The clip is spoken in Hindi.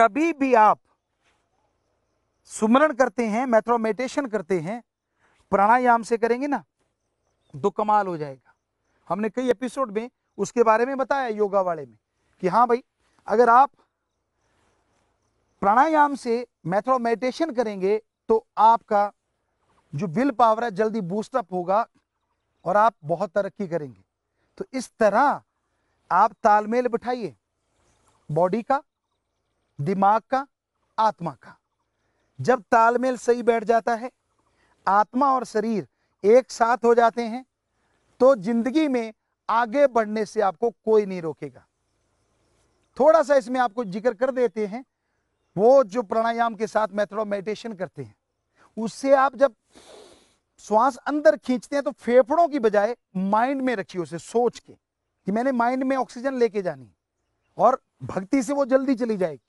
कभी भी आप सुमरण करते हैं मैथ्रोमेटेशन करते हैं प्राणायाम से करेंगे ना तो कमाल हो जाएगा हमने कई एपिसोड में उसके बारे में बताया योगा वाले में कि हाँ भाई अगर आप प्राणायाम से मैथ्रोमेडिटेशन करेंगे तो आपका जो विल पावर है जल्दी बूस्टअप होगा और आप बहुत तरक्की करेंगे तो इस तरह आप तालमेल बिठाइए बॉडी का दिमाग का आत्मा का जब तालमेल सही बैठ जाता है आत्मा और शरीर एक साथ हो जाते हैं तो जिंदगी में आगे बढ़ने से आपको कोई नहीं रोकेगा थोड़ा सा इसमें आपको जिक्र कर देते हैं वो जो प्राणायाम के साथ मेथड ऑफ मेडिटेशन करते हैं उससे आप जब श्वास अंदर खींचते हैं तो फेफड़ों की बजाय माइंड में रखिए उसे सोच के कि मैंने माइंड में ऑक्सीजन लेके जानी और भक्ति से वो जल्दी चली जाएगी